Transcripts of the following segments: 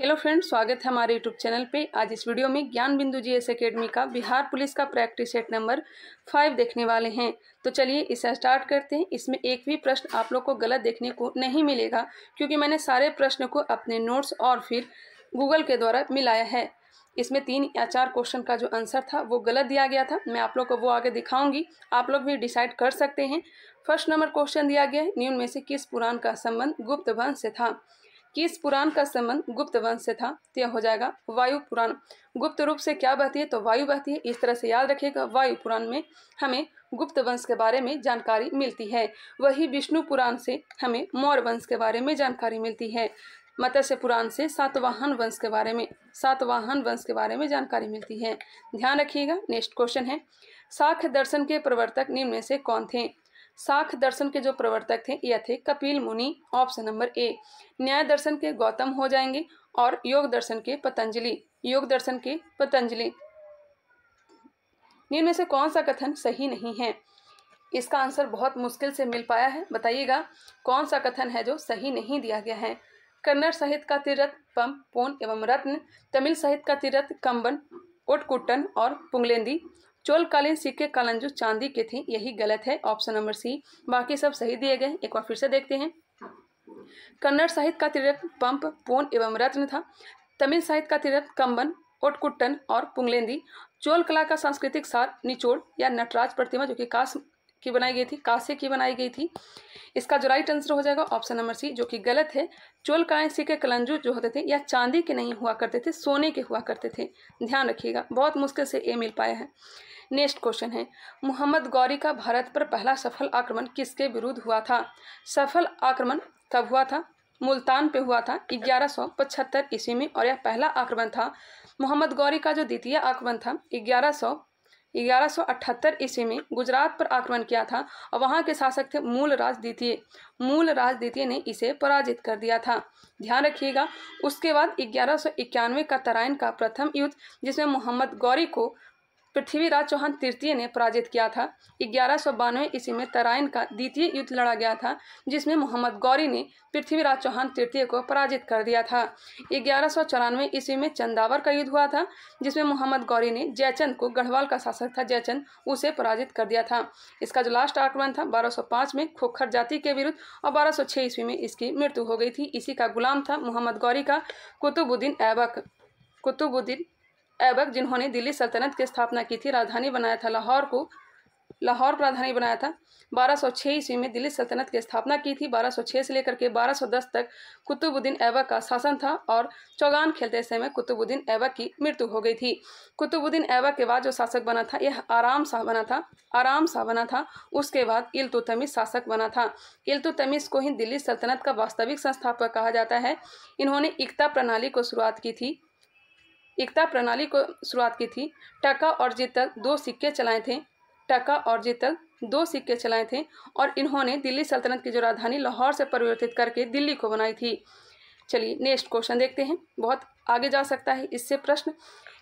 hello friends स्वागत है हमारे यूट्यूब चैनल पे आज इस वीडियो में ज्ञान बिंदु जी एस अकेडमी का बिहार पुलिस का प्रैक्टिस सेट नंबर फाइव देखने वाले हैं तो चलिए इसे स्टार्ट करते हैं इसमें एक भी प्रश्न आप लोग को गलत देखने को नहीं मिलेगा क्योंकि मैंने सारे प्रश्न को अपने नोट्स और फिर गूगल के द्वारा मिलाया है इसमें तीन या चार क्वेश्चन का जो आंसर था वो गलत दिया गया था मैं आप लोग को वो आगे दिखाऊंगी आप लोग भी डिसाइड कर सकते हैं फर्स्ट नंबर क्वेश्चन दिया गया है न्यून में से किस पुराण का संबंध गुप्त वंश से था कि इस पुराण का संबंध गुप्त वंश से था तो यह हो जाएगा वायु पुराण गुप्त रूप से क्या बहती है तो वायु बहती है इस तरह से याद रखिएगा वायु पुराण में हमें गुप्त वंश के बारे में जानकारी मिलती है वही विष्णु पुराण से हमें मौर्य वंश के बारे में जानकारी मिलती है मत्स्य पुराण से सातवाहन वंश के बारे में सातवाहन वंश के बारे में जानकारी मिलती है ध्यान रखिएगा नेक्स्ट क्वेश्चन है साख दर्शन के प्रवर्तक निम्न में से कौन थे साख दर्शन के जो प्रवर्तक थे यह थे कपिल मुनि ऑप्शन नंबर ए न्याय दर्शन के गौतम हो जाएंगे और योग दर्शन के पतंजलि योग दर्शन के पतंजलि निम्न में से कौन सा कथन सही नहीं है इसका आंसर बहुत मुश्किल से मिल पाया है बताइएगा कौन सा कथन है जो सही नहीं दिया गया है कन्नड़ साहित्य का तिरथ पम पोन एवं रत्न तमिल साहित्य का तिरथ कंबन उटकुटन और पुंगलेंदी चोलकालीन सिक्के कालंजू चांदी के थे यही गलत है ऑप्शन नंबर सी बाकी सब सही दिए गए एक बार फिर से देखते हैं कन्नड़ साहित्य का त्रिरत्न पंप पूर्ण एवं रत्न था तमिल साहित्य का त्रिरत्न कंबन ओटकुट्टन और पुंगलेंदी चोल कला का सांस्कृतिक सार निचोड़ या नटराज प्रतिमा जो कि काश की बनाई गई थी कांसे की बनाई गई थी इसका जो राइट आंसर हो जाएगा ऑप्शन नंबर सी जो कि गलत है चोल कांसी के कलंजू जो होते थे या चांदी के नहीं हुआ करते थे सोने के हुआ करते थे ध्यान रखिएगा बहुत मुश्किल से ए मिल पाया है नेक्स्ट क्वेश्चन है मोहम्मद गौरी का भारत पर पहला सफल आक्रमण किसके विरुद्ध हुआ था सफल आक्रमण तब हुआ था मुल्तान पे हुआ था ग्यारह सौ पचहत्तर ईस्वी में और यह पहला आक्रमण था मोहम्मद गौरी का जो द्वितीय आक्रमण था ग्यारह सौ ग्यारह ईस्वी में गुजरात पर आक्रमण किया था और वहाँ के शासक थे मूल राज द्वितीय मूल राज द्वितीय ने इसे पराजित कर दिया था ध्यान रखिएगा उसके बाद ग्यारह का तराइन का प्रथम युद्ध जिसमें मोहम्मद गौरी को पृथ्वीराज चौहान तृतीय ने पराजित किया था ग्यारह सौ बानवे ईस्वी में तराइन का द्वितीय युद्ध लड़ा गया था जिसमें मोहम्मद गौरी ने पृथ्वीराज चौहान तृतीय को पराजित कर दिया था ग्यारह सौ चौरानवे ईस्वी में चंदावर का युद्ध हुआ था जिसमें मोहम्मद गौरी ने जयचंद को गढ़वाल का शासक था जयचंद उसे पराजित कर दिया था इसका जो लास्ट आक्रमण था बारह सौ पाँच में खोखर जाति के विरुद्ध और बारह सौ छः ईस्वी में इसकी मृत्यु हो गई थी इसी का गुलाम था मोहम्मद गौरी का कुतुबुद्दीन ऐबक कुतुबुद्दीन ऐबक जिन्होंने दिल्ली सल्तनत की स्थापना की थी राजधानी बनाया था लाहौर को लाहौर को राजधानी बनाया था 1206 ईस्वी में दिल्ली सल्तनत की स्थापना की थी 1206 से लेकर के 1210 तक कुतुबुद्दीन ऐबक का शासन था और चौगान खेलते समय कुतुबुद्दीन ऐबक की मृत्यु हो गई थी कुतुबुद्दीन ऐबक के बाद जो शासक बना था यह आराम शाह बना था आराम शाह बना था उसके बाद इल्तुतमिस शासक बना था इल्तुतमिस को ही दिल्ली सल्तनत का वास्तविक संस्थापक कहा जाता है इन्होंने एकता प्रणाली को शुरुआत की थी एकता प्रणाली को शुरुआत की थी टका और जीतल दो सिक्के चलाए थे टका और जीतल दो सिक्के चलाए थे और इन्होंने दिल्ली सल्तनत की जो राजधानी लाहौर से परिवर्तित करके दिल्ली को बनाई थी चलिए नेक्स्ट क्वेश्चन देखते हैं बहुत आगे जा सकता है इससे प्रश्न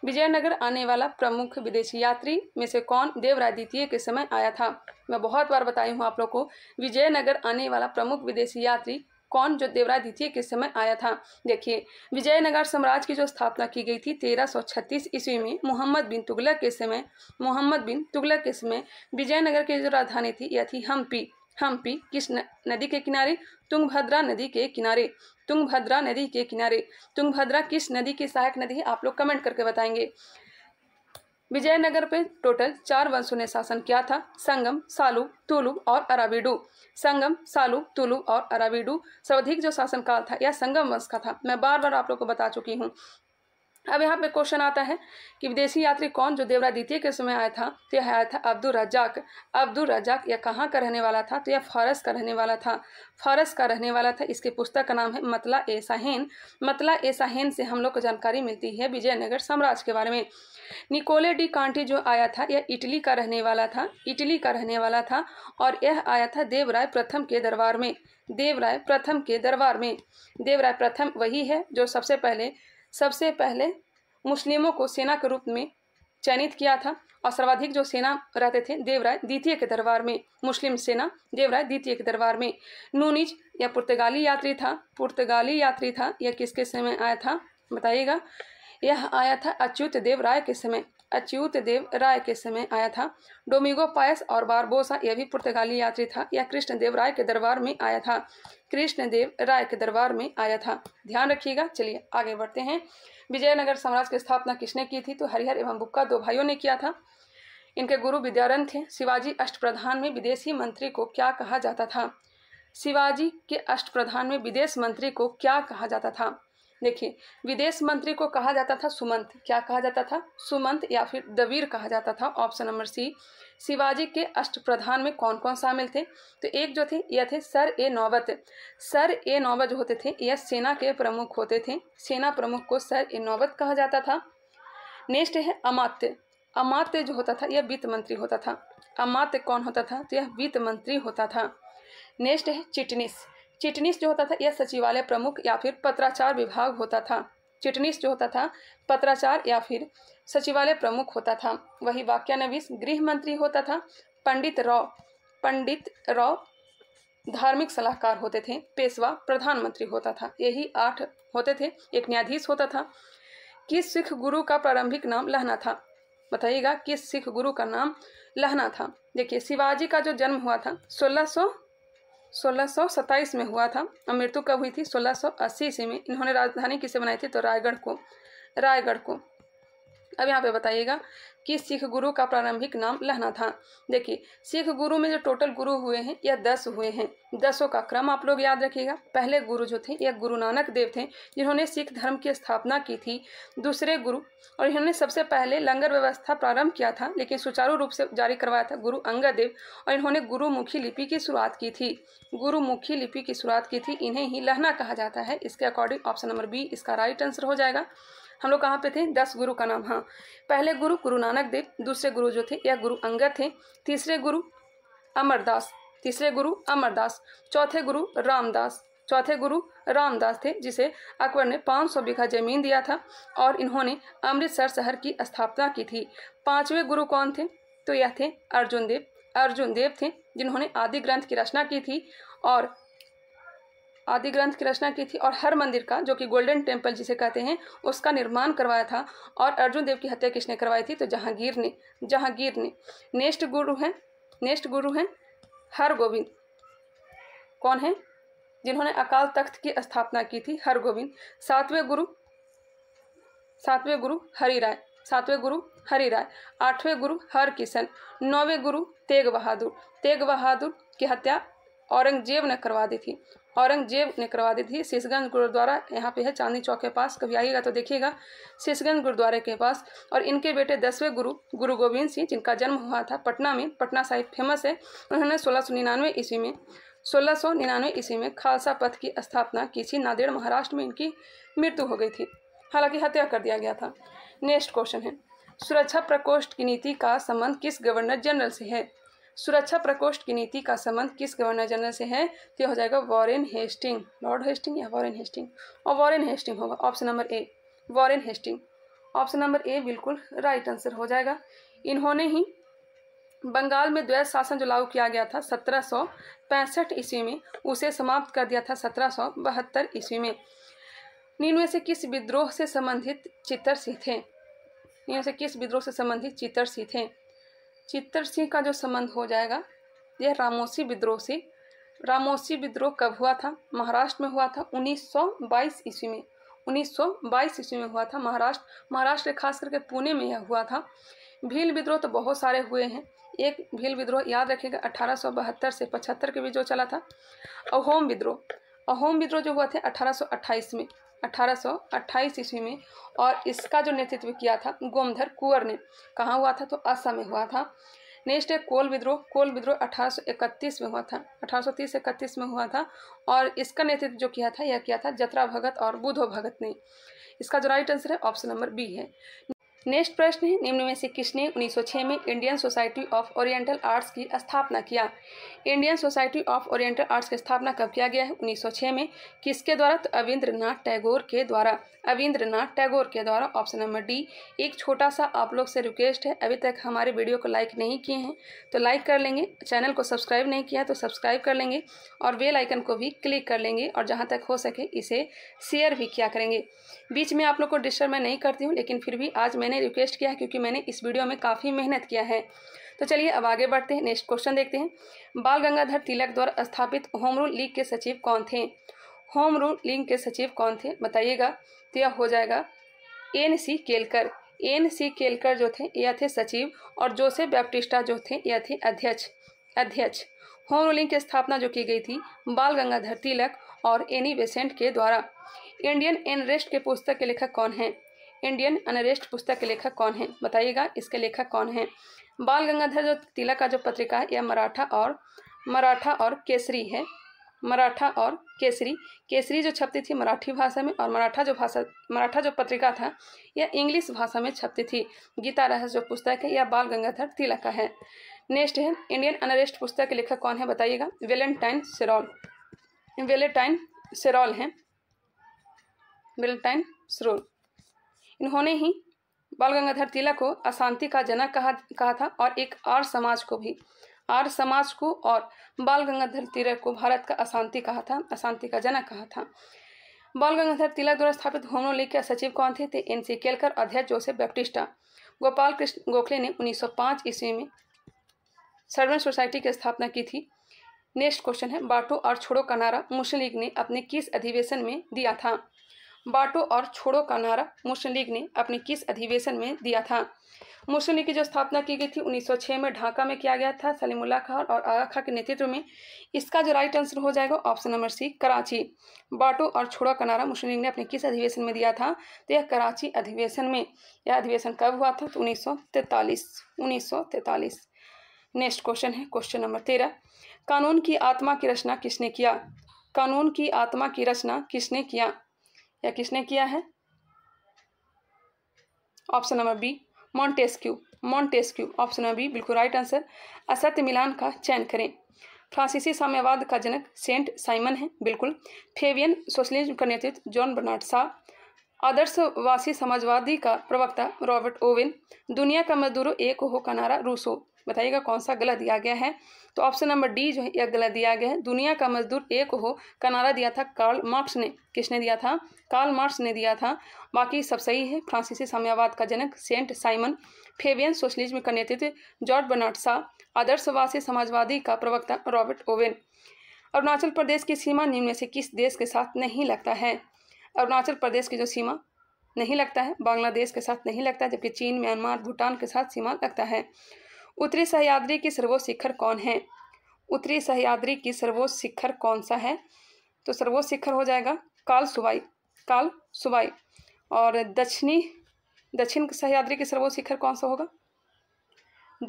विजयनगर आने वाला प्रमुख विदेशी यात्री में से कौन देवराय द्वितीय के समय आया था मैं बहुत बार बताई हूँ आप लोग को विजयनगर आने वाला प्रमुख विदेशी यात्री कौन जो देवराय द्वितीय के समय आया था देखिए विजयनगर साम्राज्य की जो स्थापना की गई थी 1336 ईस्वी में मोहम्मद बिन तुगलक के समय मोहम्मद बिन तुगलक के समय विजयनगर की जो राजधानी थी यह थी हम्पी हम्पी किस न, नदी के किनारे तुंगभद्रा नदी के किनारे तुंगभद्रा नदी के किनारे तुंगभद्रा किस नदी की सहायक नदी है आप लोग कमेंट करके बताएंगे विजयनगर पे टोटल चार वंशों ने शासन किया था संगम सालू तुलु और अराबीडू संगम सालू तुलु और अराबीडू सर्वाधिक जो शासन काल था यह संगम वंश का था मैं बार बार आप लोग को बता चुकी हूँ अब यहाँ पे क्वेश्चन आता है कि विदेशी यात्री कौन जो देवरा द्वितीय के समय आया था तो यह आया था अब्दुल रजाक अब्दुल रजाक यह कहाँ का रहने वाला था तो यह फारस का रहने वाला था फारस का रहने वाला था इसके पुस्तक का नाम है मतला ए साहेन मतला ए साहेन से हम लोग को जानकारी मिलती है विजयनगर साम्राज्य के बारे में निकोले डी कांटी जो आया था यह इटली का रहने वाला था इटली का रहने वाला था और यह आया था देवराय प्रथम के दरबार में देवराय प्रथम के दरबार में देवराय प्रथम वही है जो सबसे पहले सबसे पहले मुस्लिमों को सेना के रूप में चयनित किया था और सर्वाधिक जो सेना रहते थे देवराय द्वितीय के दरबार में मुस्लिम सेना देवराय द्वितीय के दरबार में नूनिज या पुर्तगाली यात्री था पुर्तगाली यात्री था यह किसके समय आया था बताइएगा यह आया था अच्युत देवराय के समय अच्युत देव राय के समय आया था डोमिगो पायस और बारबोसा यह भी पुर्तगाली यात्री था यह कृष्णदेव राय के दरबार में आया था कृष्णदेव राय के दरबार में आया था ध्यान रखिएगा चलिए आगे बढ़ते हैं विजयनगर साम्राज्य की स्थापना किसने की थी तो हरिहर एवं बुक्का दो भाइयों ने किया था इनके गुरु विद्यारण थे शिवाजी अष्ट प्रधान में विदेशी मंत्री को क्या कहा जाता था शिवाजी के अष्ट प्रधान में विदेश मंत्री को क्या कहा जाता था देखिए विदेश मंत्री को कहा जाता था सुमंत क्या कहा जाता था सुमंत या फिर दवीर कहा जाता था ऑप्शन नंबर सी शिवाजी के अष्ट प्रधान में कौन कौन शामिल थे तो एक जो थे यह थे सर ए नौबत सर ए नौबत जो होते थे यह सेना के प्रमुख होते थे सेना प्रमुख को सर ए नौबत कहा जाता था नेक्स्ट है अमात्य अमात्य जो होता था यह वित्त मंत्री होता था अमात्य कौन होता था तो यह वित्त मंत्री होता था नेक्स्ट है चिटनिस चिटनीस जो होता था यह सचिवालय प्रमुख या फिर पत्राचार विभाग होता था चिटनीस जो होता था पत्राचार या फिर सचिवालय प्रमुख होता था वही वाक्यानवीस गृह मंत्री होता था पंडित राव पंडित राव धार्मिक सलाहकार होते थे पेशवा प्रधानमंत्री होता था यही आठ होते थे एक न्यायाधीश होता था किस सिख गुरु का प्रारंभिक नाम लहना था बताइएगा किस सिख गुरु का नाम लहना था देखिए शिवाजी का जो जन्म हुआ था सोलह 1627 में हुआ था और मृत्यु कब हुई थी 1680 ईस्वी में इन्होंने राजधानी किसे बनाई थी तो रायगढ़ को रायगढ़ को अब यहाँ पे बताइएगा कि सिख गुरु का प्रारंभिक नाम लहना था देखिए सिख गुरु में जो टोटल गुरु हुए हैं यह दस हुए हैं दसों का क्रम आप लोग याद रखिएगा पहले गुरु जो थे यह गुरु नानक देव थे जिन्होंने सिख धर्म की स्थापना की थी दूसरे गुरु और इन्होंने सबसे पहले लंगर व्यवस्था प्रारंभ किया था लेकिन सुचारू रूप से जारी करवाया था गुरु अंगद देव और इन्होंने गुरुमुखी लिपि की शुरुआत की थी गुरुमुखी लिपि की शुरुआत की थी इन्हें ही लहना कहा जाता है इसके अकॉर्डिंग ऑप्शन नंबर बी इसका राइट आंसर हो जाएगा हम लोग कहाँ पे थे दस गुरु का नाम हाँ पहले गुरु गुरु नानक देव दूसरे गुरु जो थे या गुरु अंगद थे तीसरे गुरु अमरदास तीसरे गुरु अमरदास चौथे गुरु रामदास चौथे गुरु रामदास थे जिसे अकबर ने 500 बीघा जमीन दिया था और इन्होंने अमृतसर शहर की स्थापना की थी पांचवे गुरु कौन थे तो यह थे अर्जुन देव अर्जुन देव थे जिन्होंने आदि ग्रंथ की रचना की थी और आदि ग्रंथ की रचना की थी और हर मंदिर का जो कि गोल्डन टेम्पल जिसे कहते हैं उसका निर्माण करवाया था और अर्जुन देव की हत्या किसने करवाई थी तो जहांगीर ने जहांगीर ने नेक्स्ट गुरु हैं नेक्स्ट गुरु हैं हर गोविंद कौन है जिन्होंने अकाल तख्त की स्थापना की थी हर गोविंद सातवें गुरु सातवें गुरु हरि राय सातवें गुरु हरि राय आठवें गुरु हर किशन नौवें गुरु तेग बहादुर तेग बहादुर की हत्या औरंगजेब ने करवा दी थी औरंगजेब ने करवा दी थी शीशगंज गुरुद्वारा यहाँ पे है चांदनी चौक के पास कभी आइएगा तो देखिएगा शीशगंज गुरुद्वारे के पास और इनके बेटे दसवें गुरु गुरु गोविंद सिंह जिनका जन्म हुआ था पटना में पटना साहिब फेमस है उन्होंने सोलह सौ निन्यानवे ईस्वी में सोलह सौ निन्यानवे ईस्वी में खालसा पथ की स्थापना की थी नादेड़ महाराष्ट्र में इनकी मृत्यु हो गई थी हालांकि हत्या कर दिया गया था नेक्स्ट क्वेश्चन है सुरक्षा प्रकोष्ठ की नीति का संबंध किस गवर्नर जनरल से है सुरक्षा प्रकोष्ठ की नीति का संबंध किस गवर्नर जनरल से है तो यह हो जाएगा वॉरेन हेस्टिंग लॉर्ड हेस्टिंग या वॉरेन हेस्टिंग और वॉरेन हेस्टिंग होगा option number A Warren Hasting option number A बिल्कुल राइट आंसर हो जाएगा इन्होंने ही बंगाल में द्वैत शासन जो लागू किया गया था सत्रह सौ पैंसठ ईस्वी में उसे समाप्त कर दिया था सत्रह सौ बहत्तर ईस्वी में निन्वे से किस विद्रोह से संबंधित चित्र सिंह थे निन्वे से किस विद्रोह से संबंधित चित्र सिंह थे चित्तर सिंह का जो संबंध हो जाएगा यह रामोसी विद्रोह से रामोसी विद्रोह कब हुआ था महाराष्ट्र में हुआ था 1922 ईस्वी में 1922 ईस्वी में हुआ था महाराष्ट्र महाराष्ट्र खास करके पुणे में यह हुआ था भील विद्रोह तो बहुत सारे हुए हैं एक भील विद्रोह याद रखिएगा अठारह से पचहत्तर के बीच जो चला था अहोम विद्रोह अहोम विद्रोह जो हुआ थे अठारह में अठारह ईस्वी में और इसका जो नेतृत्व किया था गोमधर कुंवर ने कहाँ हुआ था तो असम में हुआ था नेक्स्ट है कोल विद्रोह कोल विद्रोह 1831 में हुआ था 1830 इकतीस में हुआ था और इसका नेतृत्व जो किया था यह किया था जतरा भगत और बुधो भगत ने इसका जो राइट आंसर है ऑप्शन नंबर बी है नेक्स्ट प्रश्न है निम्न में से किसने 1906 में Indian society of oriental arts की स्थापना किया Indian society of oriental arts की स्थापना कब किया गया है 1906 में किसके द्वारा तो अविंद्रनाथ टैगोर के द्वारा अविंद्रनाथ टैगोर के द्वारा ऑप्शन नंबर डी एक छोटा सा आप लोग से रिक्वेस्ट है अभी तक हमारे वीडियो को लाइक नहीं किए हैं तो लाइक कर लेंगे चैनल को सब्सक्राइब नहीं किया तो सब्सक्राइब कर लेंगे और बेल आइकन को भी क्लिक कर लेंगे और जहाँ तक हो सके इसे शेयर भी किया करेंगे बीच में आप लोग को डिस्टर्ब मैं नहीं करती हूँ लेकिन फिर भी आज मैं मैंने रिक्वेस्ट किया क्योंकि मैंने इस वीडियो में काफ़ी मेहनत किया है तो चलिए अब आगे बढ़ते हैं नेक्स्ट क्वेश्चन देखते हैं बाल गंगाधर तिलक द्वारा स्थापित होम रूल लीग के सचिव कौन थे होम रूल लीग के सचिव कौन थे बताइएगा तो यह हो जाएगा N C Kelkar N C Kelkar जो थे यह थे सचिव और जोसेफ बैप्टिस्टा जो थे यह थे अध्यक्ष अध्यक्ष होम रूल लीग की स्थापना जो की गई थी बाल गंगाधर तिलक और एनी बेसेंट के द्वारा इंडियन एनरेस्ट के पुस्तक के लेखक कौन हैं इंडियन अनरेस्ट पुस्तक के लेखक कौन है बताइएगा इसके लेखक कौन है बाल गंगाधर जो तिलक का जो पत्रिका है यह मराठा और मराठा और केसरी है मराठा और केसरी केसरी जो छपती थी मराठी भाषा में और मराठा जो भाषा मराठा जो पत्रिका था यह इंग्लिश भाषा में छपती थी गीता रहस्य जो पुस्तक है यह बाल गंगाधर तिलक का है नेक्स्ट है इंडियन अनरेस्ट पुस्तक के लेखक कौन है बताइएगा वेलेंटाइन सिरॉल वेलेंटाइन सिरॉल है वेलेंटाइन सिरोल इन्होंने ही बाल गंगाधर तिलक को अशांति का जनक कहा कहा था और एक आर समाज को भी आर समाज को और बाल गंगाधर तिलक को भारत का अशांति कहा था अशांति का जनक कहा था बाल गंगाधर तिलक द्वारा स्थापित होमो लीग के सचिव कौन थे थे एन सी केलकर अध्यक्ष जोसेफ बैप्टिस्टा गोपाल कृष्ण गोखले ने 1905 ईस्वी में सर्वन सोसाइटी की स्थापना की थी नेक्स्ट क्वेश्चन है बाटो और छोड़ो कनारा मुस्लिम लीग ने अपने किस अधिवेशन में दिया था बाटो और छोड़ो का नारा मुस्लिम लीग ने अपने किस अधिवेशन में दिया था मुस्लिम लीग की जो स्थापना की गई थी 1906 में ढाका में किया गया था सलीमुल्ला खान और आगा खां के नेतृत्व में इसका जो राइट आंसर हो जाएगा ऑप्शन नंबर सी कराची बाटो और छोड़ो का नारा मुस्लिम लीग ने अपने किस अधिवेशन में दिया था तो यह कराची अधिवेशन में यह अधिवेशन कब हुआ था तो उन्नीस सौ नेक्स्ट क्वेश्चन है क्वेश्चन नंबर तेरह कानून की आत्मा की रचना किसने किया कानून की आत्मा की रचना किसने किया या किसने किया है option number B Montesquieu Montesquieu option number B बिल्कुल राइट आंसर असत्य मिलान का चयन करें फ्रांसीसी साम्यवाद का जनक सेंट साइमन है बिल्कुल फेवियन सोशलिज्म का नेतृत्व जॉन बर्नार्ड शाह आदर्शवासी समाजवादी का प्रवक्ता रॉबर्ट ओवेन दुनिया का मजदूरों एक हो का नारा रूसो बताइएगा कौन सा गलत दिया गया है तो ऑप्शन नंबर डी जो है यह गलत दिया गया है दुनिया का मजदूर एक हो का नारा दिया था कार्ल मार्क्स ने किसने दिया था कार्ल मार्क्स ने दिया था बाकी सब सही है फ्रांसीसी साम्यवाद का जनक सेंट साइमन फेवियन सोशलिज्म का नेतृत्व जॉर्ज बर्नाट शाह आदर्शवासी समाजवादी का प्रवक्ता रॉबर्ट ओवेन अरुणाचल प्रदेश की सीमा निम्न से किस देश के साथ नहीं लगता है अरुणाचल प्रदेश की जो सीमा नहीं लगता है बांग्लादेश के साथ नहीं लगता जबकि चीन म्यांमार भूटान के साथ सीमा लगता है उत्तरी सहयाद्री की सर्वोच्च शिखर कौन है उत्तरी सहयाद्री की सर्वोच्च शिखर कौन सा है तो सर्वोच्च शिखर हो जाएगा काल सुबाई काल सुबाई और दक्षिणी दक्षिण सहयाद्री की सर्वोच्च शिखर कौन सा होगा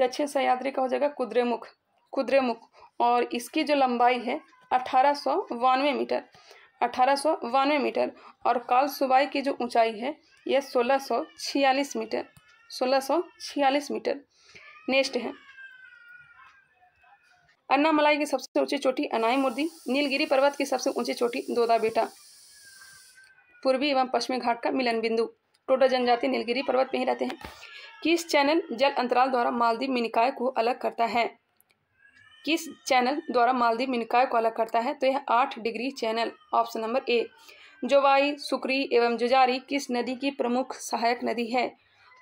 दक्षिण सहयाद्री का हो जाएगा कुद्रेमुख कुद्रेमुख और इसकी जो लंबाई है अठारह सौ बानवे मीटर अठारह सौ बानवे मीटर और काल सुबाई की जो ऊंचाई है यह सोलह सौ छियालीस मीटर सोलह सौ छियालीस मीटर नेक्स्ट है अन्नामलाई की सबसे ऊंची चोटी अनाई मुर्दी नीलगिरी पर्वत की सबसे ऊंची चोटी दोदा बेटा पूर्वी एवं पश्चिमी घाट का मिलन बिंदु टोडा जनजाति नीलगिरी पर्वत में ही रहते हैं किस चैनल जल अंतराल द्वारा मालदीव मिनिकाय को अलग करता है किस चैनल द्वारा मालदीव मिनिकाय को अलग करता है तो यह आठ degree channel option number A Jowai Sukri एवं जुजारी किस नदी की प्रमुख सहायक नदी है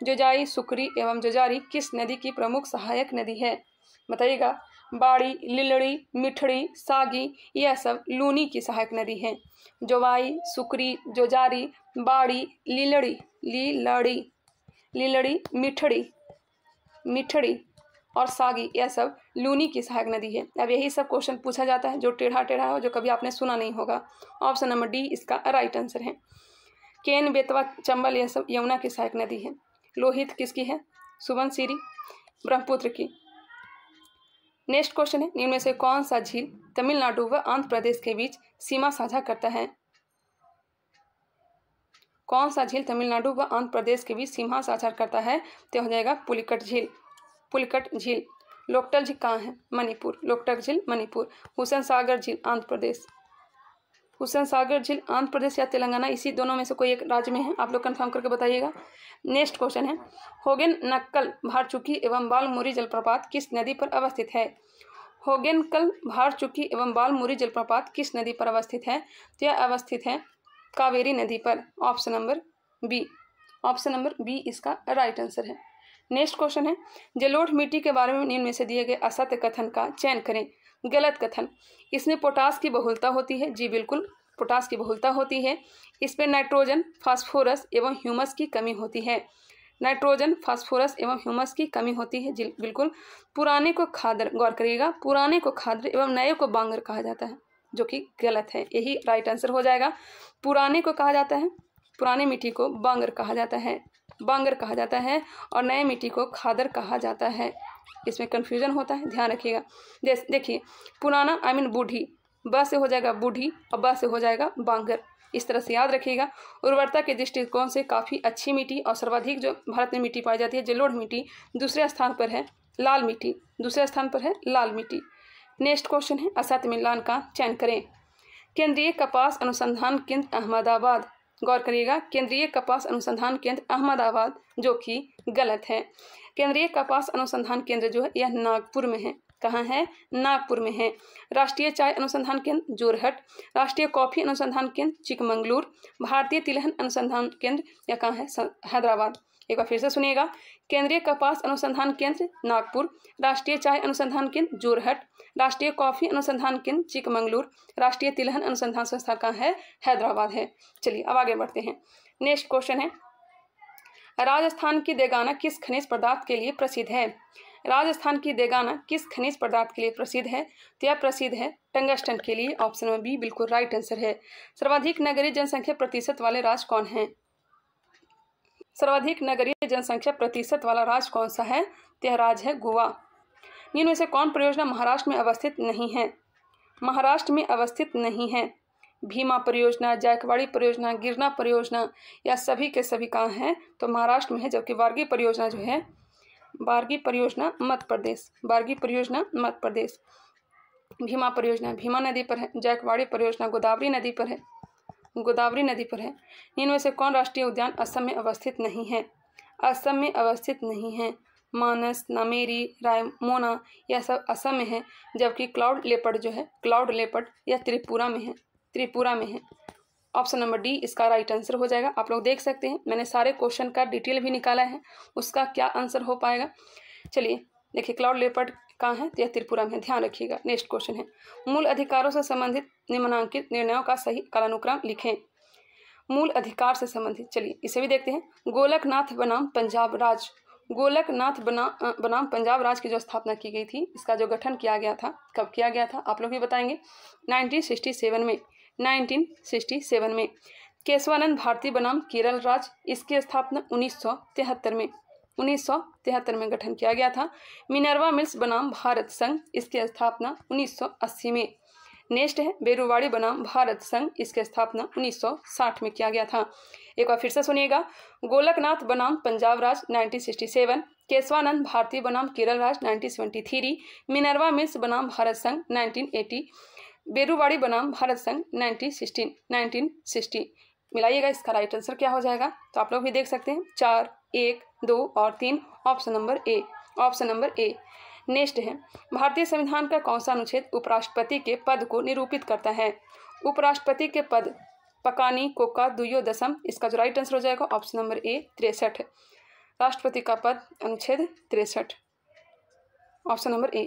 जजाई सुकरी एवं जजारी किस नदी की प्रमुख सहायक नदी है बताइएगा बाड़ी लिलड़ी मिठड़ी सागी यह सब लूनी की सहायक नदी हैं जोवाई सुकरी जोजारी बाड़ी लिलड़ी लीलड़ी लिलड़ी मिठड़ी मिठड़ी और सागी यह सब लूनी की सहायक नदी है अब यही सब क्वेश्चन पूछा जाता है जो टेढ़ा टेढ़ा हो जो कभी आपने सुना नहीं होगा ऑप्शन नंबर डी इसका राइट आंसर है केन बेतवा चंबल यह सब यमुना की सहायक नदी है लोहित किसकी है सुवन सीरी ब्रह्मपुत्र की नेक्स्ट क्वेश्चन है निम्न में से कौन सा झील तमिलनाडु व आंध्र प्रदेश के बीच सीमा साझा करता है कौन सा झील तमिलनाडु व आंध्र प्रदेश के बीच सीमा साझा करता है तो हो जाएगा पुलिकट झील पुलिकट झील लोकटल झील कहाँ है मणिपुर लोकटक झील मणिपुर हुसैन सागर झील आंध्र प्रदेश हुसैन सागर झील आंध्र प्रदेश या तेलंगाना इसी दोनों में से कोई एक राज्य में है आप लोग कन्फर्म करके बताइएगा नेक्स्ट क्वेश्चन है होगेन नक्कल भारचुकी एवं बालमुरी जलप्रपात किस नदी पर अवस्थित है होगेन कल भारचुकी एवं बालमुरी जलप्रपात किस नदी पर अवस्थित है तो यह अवस्थित है कावेरी नदी पर option number B option number B इसका राइट आंसर है नेक्स्ट क्वेश्चन है जलोढ़ मिट्टी के बारे में निम्न में से दिए गए असत्य कथन का चयन करें गलत कथन इसमें पोटास की बहुलता होती है जी बिल्कुल पोटास की बहुलता होती है इसमें नाइट्रोजन फास्फोरस एवं ह्यूमस की कमी होती है नाइट्रोजन फास्फोरस एवं ह्यूमस की कमी होती है बिल्कुल पुराने को खादर गौर करिएगा पुराने को खादर एवं नए को बांगर कहा जाता है जो कि गलत है यही राइट आंसर हो जाएगा पुराने को कहा जाता है पुराने मिट्टी को बांगर कहा जाता है बांगर कहा जाता है और नए मिट्टी को खादर कहा जाता है इसमें कन्फ्यूज़न होता है ध्यान रखिएगा जैसे देखिए पुराना आई मीन बूढ़ी ब से हो जाएगा बूढ़ी और ब से हो जाएगा बांगर इस तरह से याद रखिएगा उर्वरता के दृष्टिकोण से काफ़ी अच्छी मिट्टी और सर्वाधिक जो भारत में मिट्टी पाई जाती है जलोढ़ मिट्टी दूसरे स्थान पर है लाल मिट्टी दूसरे स्थान पर है लाल मिट्टी नेक्स्ट क्वेश्चन है असत मिलान का चयन करें केंद्रीय कपास अनुसंधान केंद्र अहमदाबाद गौर करिएगा केंद्रीय कपास अनुसंधान केंद्र अहमदाबाद जो कि गलत है केंद्रीय कपास अनुसंधान केंद्र जो है यह नागपुर में है कहाँ है नागपुर में है राष्ट्रीय चाय अनुसंधान केंद्र जोरहट राष्ट्रीय कॉफी अनुसंधान केंद्र चिकमंगलूर भारतीय तिलहन अनुसंधान केंद्र यह कहाँ है हैदराबाद एक बार फिर से सुनिएगा केंद्रीय कपास अनुसंधान केंद्र नागपुर राष्ट्रीय चाय अनुसंधान केंद्र जोरहट राष्ट्रीय कॉफी अनुसंधान केंद्र चिकमंगलूर राष्ट्रीय तिलहन अनुसंधान संस्थान का है हैदराबाद है चलिए अब आगे बढ़ते हैं नेक्स्ट क्वेश्चन है राजस्थान की देगाना किस खनिज पदार्थ के लिए प्रसिद्ध है राजस्थान की देगाना किस खनिज पदार्थ के लिए प्रसिद्ध है तो यह प्रसिद्ध है टंगस्टन के लिए ऑप्शन में बी बिल्कुल राइट आंसर है सर्वाधिक नगरीय जनसंख्या प्रतिशत वाले राज्य कौन हैं सर्वाधिक नगरीय जनसंख्या प्रतिशत वाला राज्य कौन सा है यह राज्य है गोवा निम्न से कौन परियोजना महाराष्ट्र में अवस्थित नहीं है महाराष्ट्र में अवस्थित नहीं है भीमा परियोजना जायकवाड़ी परियोजना गिरना परियोजना या सभी के सभी कहाँ हैं तो महाराष्ट्र में है जबकि वार्गी परियोजना जो है बारगी परियोजना मध्य प्रदेश बारगी परियोजना मध्य प्रदेश भीमा परियोजना भीमा नदी पर है जायकवाड़ी परियोजना गोदावरी नदी पर है गोदावरी नदी पर है इनमें से कौन राष्ट्रीय उद्यान असम में अवस्थित नहीं है असम में अवस्थित नहीं है मानस नामेरी रायमोना यह सब असम में है जबकि क्लाउड लेपट जो है क्लाउड लेपट यह त्रिपुरा में है त्रिपुरा में है ऑप्शन नंबर डी इसका राइट आंसर हो जाएगा आप लोग देख सकते हैं मैंने सारे क्वेश्चन का डिटेल भी निकाला है उसका क्या आंसर हो पाएगा चलिए देखिए क्लाउड लेपट कहाँ है तो यह त्रिपुरा में ध्यान रखिएगा नेक्स्ट क्वेश्चन है मूल अधिकारों से संबंधित निम्नांकित निर्णयों का सही कालानुक्रम लिखें मूल अधिकार से संबंधित चलिए इसे भी देखते हैं गोलकनाथ बनाम पंजाब राज गोलकनाथ बना बनाम पंजाब राज की जो स्थापना की गई थी इसका जो गठन किया गया था कब किया गया था आप लोग भी बताएंगे 1967 में 1967 में केशवानंद भारती बनाम केरल राज इसकी स्थापना उन्नीस में उन्नीस में गठन किया गया था मिनरवा मिल्स बनाम भारत संघ इसकी स्थापना 1980 में नेक्स्ट है बेरुवाड़ी बनाम भारत संघ इसकी स्थापना 1960 में किया गया था एक बार फिर से सुनिएगा गोलकनाथ बनाम पंजाब राज 1967 केशवानंद भारती बनाम केरल राज 1973 मिनरवा मिल्स बनाम भारत संघ 1980 बेरुवाड़ी बनाम भारत संघ नाइनटीन 1960 मिलाइएगा इसका राइट आंसर क्या हो जाएगा तो आप लोग भी देख सकते हैं चार एक दो और तीन option number A option number A next है भारतीय संविधान का कौन सा अनुच्छेद उपराष्ट्रपति के पद को निरूपित करता है उपराष्ट्रपति के पद पकानी कोका दुयो दशम इसका जो राइट आंसर हो जाएगा ऑप्शन नंबर ए तिरसठ राष्ट्रपति का पद अनुच्छेद तिरसठ ऑप्शन नंबर ए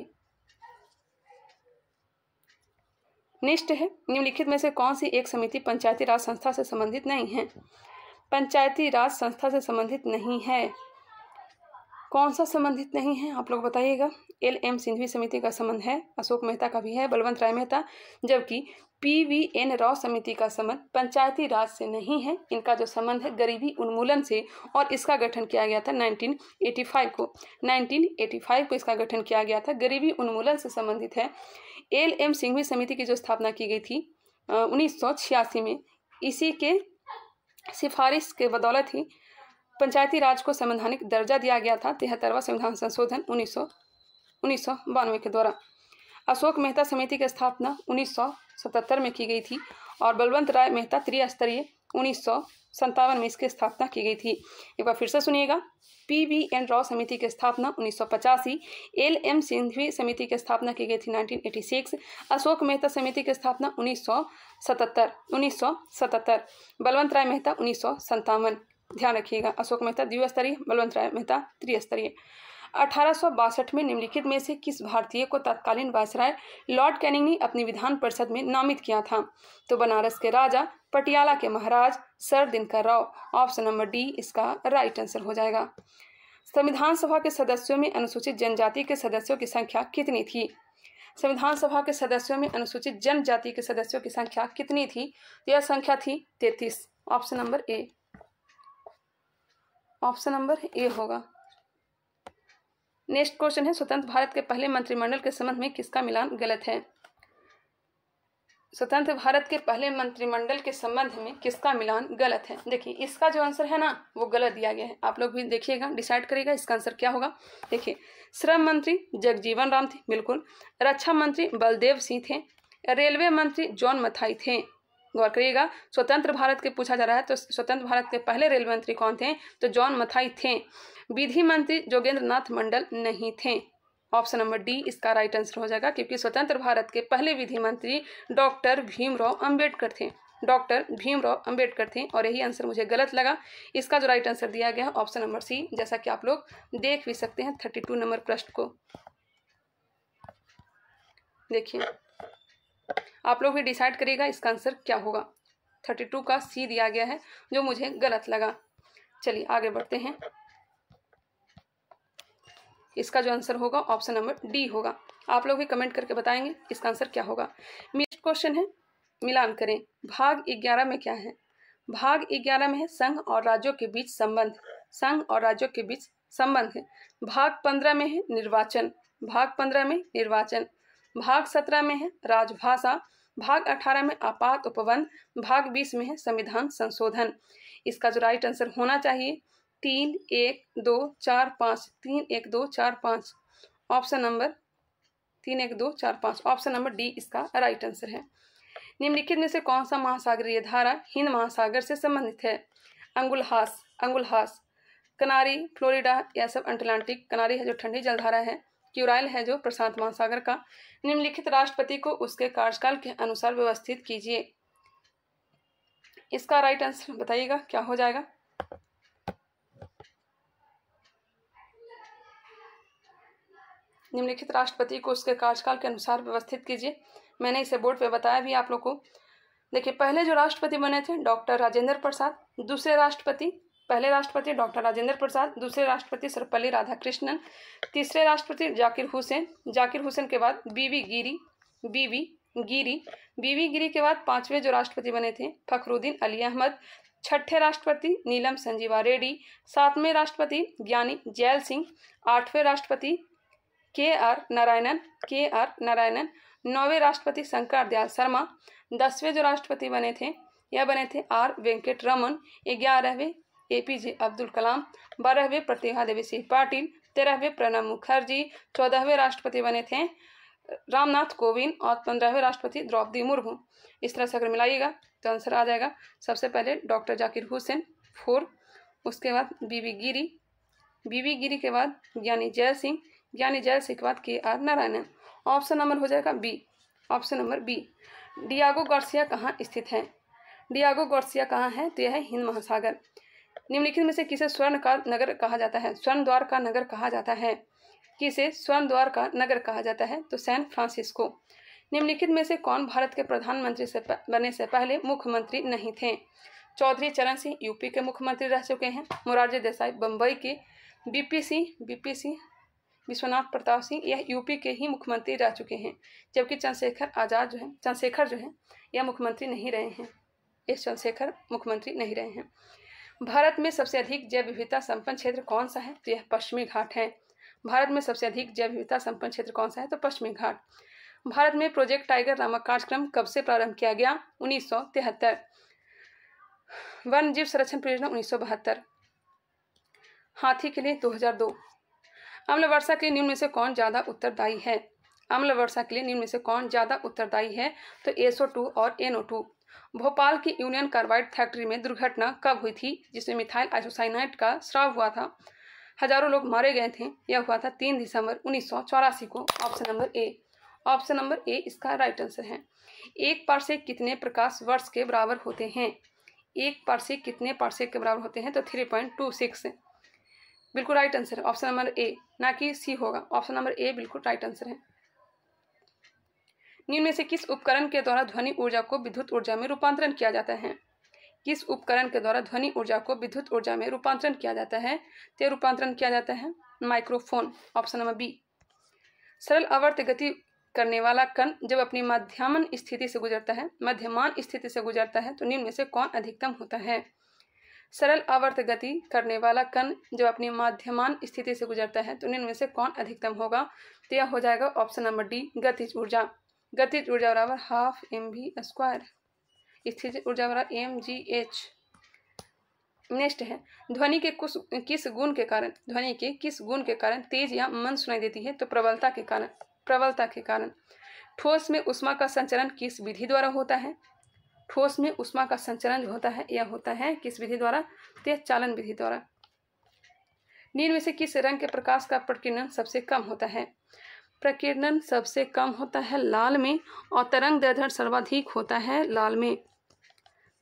निष्ठ है निम्नलिखित में से कौन सी एक समिति पंचायती राज संस्था से संबंधित नहीं है पंचायती राज संस्था से संबंधित नहीं है कौन सा संबंधित नहीं है आप लोग बताइएगा एल एम सिंधवी समिति का संबंध है अशोक मेहता का भी है बलवंत राय मेहता जबकि पी वी एन राव समिति का संबंध पंचायती राज से नहीं है इनका जो संबंध है गरीबी उन्मूलन से और इसका गठन किया गया था 1985 को 1985 को इसका गठन किया गया था गरीबी उन्मूलन से संबंधित है एल एम सिंघवी समिति की जो स्थापना की गई थी उन्नीस में इसी के सिफारिश के बदौलत ही पंचायती राज को संवैधानिक दर्जा दिया गया था तिहत्तरवा संविधान संशोधन उन्नीस सौ बानवे के द्वारा अशोक मेहता समिति की स्थापना 1977 में की गई थी और बलवंत राय मेहता त्रिस्तरीय उन्नीस में इसकी स्थापना की गई थी एक बार फिर से सुनिएगा पी बी एन राव समिति की स्थापना उन्नीस सौ पचासी एल एम सिंधवी समिति की स्थापना की गई थी 1986 अशोक मेहता समिति की स्थापना 1977 1977 बलवंत राय मेहता उन्नीस ध्यान रखिएगा अशोक मेहता द्विस्तरीय बलवंत राय मेहता त्रिस्तरीय अठारह में निम्नलिखित में से किस भारतीय को तत्कालीन वायसराय लॉर्ड कैनिंग ने अपनी विधान परिषद में नामित किया था तो बनारस के राजा पटियाला के महाराज sir Dinkar Rao option number D इसका राइट आंसर हो जाएगा संविधान सभा के सदस्यों में अनुसूचित जनजाति के सदस्यों की संख्या कितनी थी संविधान सभा के सदस्यों में अनुसूचित जनजाति के सदस्यों की संख्या कितनी थी तो यह संख्या थी तैतीस option number A option number A होगा नेक्स्ट क्वेश्चन है स्वतंत्र भारत के पहले मंत्रिमंडल के संबंध में किसका मिलान गलत है स्वतंत्र भारत के पहले मंत्रिमंडल के संबंध में किसका मिलान गलत है देखिए इसका जो आंसर है ना वो गलत दिया गया है आप लोग भी देखिएगा डिसाइड करिएगा इसका आंसर क्या होगा देखिए श्रम मंत्री जगजीवन राम थे बिल्कुल रक्षा मंत्री बलदेव सिंह थे रेलवे मंत्री जॉन मथाई थे गौर करिएगा स्वतंत्र भारत के पूछा जा रहा है तो स्वतंत्र भारत के पहले रेल मंत्री कौन थे तो जॉन मथाई थे विधि मंत्री जोगेंद्र नाथ मंडल नहीं थे ऑप्शन नंबर डी इसका राइट आंसर हो जाएगा क्योंकि स्वतंत्र भारत के पहले विधि मंत्री डॉक्टर भीमराव अंबेडकर थे डॉक्टर भीमराव अंबेडकर थे और यही आंसर मुझे गलत लगा इसका जो राइट आंसर दिया गया है ऑप्शन नंबर सी जैसा कि आप लोग देख भी सकते हैं थर्टी टू नंबर प्रश्न को देखिए आप लोग भी डिसाइड करिएगा इसका आंसर क्या होगा थर्टी टू का सी दिया गया है जो मुझे गलत लगा चलिए आगे बढ़ते हैं इसका जो आंसर होगा ऑप्शन नंबर डी होगा आप लोग भी कमेंट करके बताएंगे इसका आंसर क्या होगा नेक्स्ट क्वेश्चन है मिलान करें भाग ग्यारह में क्या है भाग ग्यारह में है संघ और राज्यों के बीच संबंध संघ और राज्यों के बीच संबंध है भाग पंद्रह में है निर्वाचन भाग पंद्रह में निर्वाचन भाग सत्रह में है राजभाषा भाग अठारह में आपात उपवन भाग बीस में है संविधान संशोधन इसका जो राइट आंसर होना चाहिए तीन एक दो चार पाँच तीन एक दो चार पाँच ऑप्शन नंबर तीन एक दो चार पाँच ऑप्शन नंबर डी इसका राइट आंसर है निम्नलिखित में से कौन सा महासागरीय धारा हिंद महासागर से संबंधित है अंगुलहास अंगुलहास कनारी फ्लोरिडा या सब अंटलांटिक कनारी है जो ठंडी जलधारा है क्यूराइल है जो प्रशांत महासागर का निम्नलिखित राष्ट्रपति को उसके कार्यकाल के अनुसार व्यवस्थित कीजिए इसका राइट आंसर बताइएगा क्या हो जाएगा निम्नलिखित राष्ट्रपति को उसके कार्यकाल के अनुसार व्यवस्थित कीजिए मैंने इसे बोर्ड पे बताया भी आप लोग को देखिए पहले जो राष्ट्रपति बने थे डॉक्टर राजेंद्र प्रसाद दूसरे राष्ट्रपति पहले राष्ट्रपति डॉक्टर राजेंद्र प्रसाद दूसरे राष्ट्रपति सर्वपल्ली राधाकृष्णन तीसरे राष्ट्रपति जाकिर हुसैन जाकिर हुसैन के बाद बीवी गिरी बीवी गिरी बीवी गिरी के बाद पांचवें जो राष्ट्रपति बने थे फखरुद्दीन अली अहमद छठे राष्ट्रपति नीलम संजीवा रेड्डी सातवें राष्ट्रपति ज्ञानी जैल सिंह आठवें राष्ट्रपति के आर नारायणन के आर नारायणन नौवें राष्ट्रपति शंकर दयाल शर्मा दसवें जो राष्ट्रपति बने थे यह बने थे आर वेंकट रमन ग्यारहवें ए पी जे अब्दुल कलाम बारहवें प्रतिभा देवी सिंह पाटिल तेरहवें प्रणब मुखर्जी चौदहवें राष्ट्रपति बने थे रामनाथ कोविंद और पंद्रहवें राष्ट्रपति द्रौपदी मुर्मू इस तरह से अगर मिलाइएगा तो आंसर आ जाएगा सबसे पहले डॉक्टर जाकिर हुसैन फोर उसके बाद बीबी गिरी बीबी गिरी के बाद ज्ञानी जय सिंह ज्ञानी जय सिंह के बाद के आर नारायण ऑप्शन नंबर हो जाएगा B option number B Diego Garcia कहाँ स्थित है डियागो गार्सिया कहाँ है तो यह है हिंद महासागर निम्नलिखित में से किसे स्वर्ण का नगर कहा जाता है स्वर्ण द्वार का नगर कहा जाता है किसे स्वर्ण द्वार का नगर कहा जाता है तो सैन फ्रांसिस्को निम्नलिखित में से कौन भारत के प्रधानमंत्री से बने से पहले मुख्यमंत्री नहीं थे चौधरी चरण सिंह यूपी के मुख्यमंत्री रह चुके हैं मोरारजी देसाई बम्बई के पी सिंह पी सिंह विश्वनाथ प्रताप सिंह यह यूपी के ही मुख्यमंत्री रह चुके हैं जबकि चंद्रशेखर आजाद जो है चंद्रशेखर जो है यह मुख्यमंत्री नहीं रहे हैं यह चंद्रशेखर मुख्यमंत्री नहीं रहे हैं भारत में सबसे अधिक जैव विविधता संपन्न क्षेत्र कौन सा है तो यह पश्चिमी घाट है भारत में सबसे अधिक जैव विविधता संपन्न क्षेत्र कौन सा है तो पश्चिमी घाट भारत में प्रोजेक्ट टाइगर नामक कार्यक्रम कब से प्रारंभ किया गया उन्नीस वन जीव संरक्षण परियोजना उन्नीस हाथी के लिए 2002 अम्ल वर्षा के लिए निम्न में से कौन ज़्यादा उत्तरदायी है अम्ल वर्षा के लिए निम्न में से कौन ज़्यादा उत्तरदायी है तो एसओ टू और एनओ टू भोपाल की यूनियन कार्बाइड फैक्ट्री में दुर्घटना कब हुई थी जिसमें मिथाइल आइसोसाइनाइट का स्राव हुआ था हजारों लोग मारे गए थे यह हुआ था तीन दिसंबर उन्नीस को option number A option number A इसका राइट आंसर है एक पार्सेक कितने प्रकाश वर्ष के बराबर होते हैं एक पार्सेक कितने पार्सेक के बराबर होते हैं तो थ्री पॉइंट टू सिक्स बिल्कुल राइट आंसर है ऑप्शन नंबर ए ना कि सी होगा ऑप्शन नंबर ए बिल्कुल राइट आंसर है निम्न में से किस उपकरण के द्वारा ध्वनि ऊर्जा को विद्युत ऊर्जा में रूपांतरण किया जाता है किस उपकरण के द्वारा ध्वनि ऊर्जा को विद्युत ऊर्जा में रूपांतरण किया जाता है तो रूपांतरण किया जाता है माइक्रोफोन ऑप्शन नंबर बी सरल आवर्त गति करने वाला कण जब अपनी मध्यमन स्थिति से गुजरता है मध्यमान स्थिति से गुजरता है तो निम्न में से कौन अधिकतम होता है सरल आवर्त गति करने वाला कण जब अपनी माध्यमान स्थिति से गुजरता है तो निम्न में से कौन अधिकतम होगा तो यह हो जाएगा ऑप्शन नंबर डी गतिज ऊर्जा गतिज ऊर्जा बराबर हाफ एम वी स्क्वायर स्थितिज ऊर्जा बराबर एम जी एच नेक्स्ट है ध्वनि के कुछ किस गुण के कारण ध्वनि के किस गुण के कारण तेज या मन सुनाई देती है तो प्रबलता के कारण प्रबलता के कारण ठोस में उष्मा का संचरण किस विधि द्वारा होता है ठोस में उष्मा का संचरण होता है यह होता है किस विधि द्वारा तेज चालन विधि द्वारा नील में से किस रंग के प्रकाश का प्रकीर्णन सबसे कम होता है प्रकीर्णन सबसे कम होता है लाल में और तरंग दैर्घ्य सर्वाधिक होता है लाल में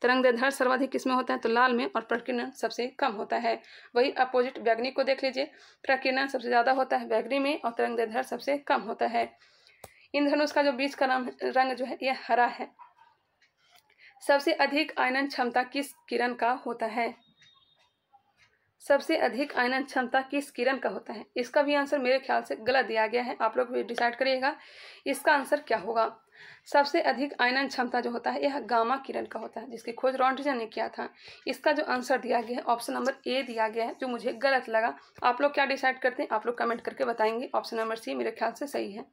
तरंग दैर्घ्य सर्वाधिक किसमें होता है तो लाल में और प्रकीर्णन सबसे कम होता है वही अपोजिट बैगनी को देख लीजिए प्रकीर्णन सबसे ज़्यादा होता है बैगनी में और तरंग दैर्घ्य सबसे कम होता है इंद्रधनुष का जो बीच का रंग, रंग जो है यह हरा है सबसे अधिक आयनन क्षमता किस किरण का होता है सबसे अधिक आयनन क्षमता किस किरण का होता है इसका भी आंसर मेरे ख्याल से गलत दिया गया है आप लोग भी डिसाइड करिएगा इसका आंसर क्या होगा सबसे अधिक आयनन क्षमता जो होता है यह गामा किरण का होता है जिसकी खोज रॉन्ड्रिजन ने किया था इसका जो आंसर दिया गया है ऑप्शन नंबर ए दिया गया है जो मुझे गलत लगा आप लोग क्या डिसाइड करते हैं आप लोग कमेंट करके बताएंगे ऑप्शन नंबर सी मेरे ख्याल से सही है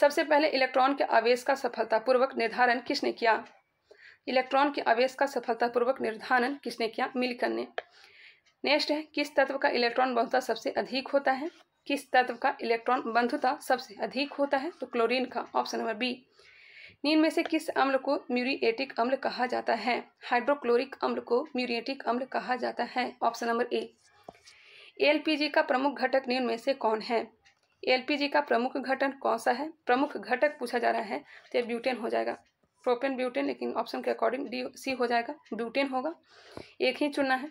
सबसे पहले इलेक्ट्रॉन के आवेश का सफलतापूर्वक निर्धारण किसने किया इलेक्ट्रॉन के आवेश का सफलतापूर्वक निर्धारण किसने किया मिलकर ने नेक्स्ट है किस तत्व का इलेक्ट्रॉन बंधुता सबसे अधिक होता है किस तत्व का इलेक्ट्रॉन बंधुता सबसे अधिक होता है तो क्लोरीन का ऑप्शन नंबर बी नीन में से किस अम्ल को म्यूरिएटिक अम्ल कहा जाता है हाइड्रोक्लोरिक अम्ल को म्यूरिएटिक अम्ल कहा जाता है ऑप्शन नंबर ए एलपीजी का प्रमुख घटक नीन में से कौन है एलपीजी का प्रमुख घटन कौन सा है प्रमुख घटक पूछा जा रहा है तो यह ब्यूटेन हो जाएगा प्रोपेन ब्यूटेन लेकिन ऑप्शन के अकॉर्डिंग डी सी हो जाएगा ब्यूटेन होगा एक ही चुनना है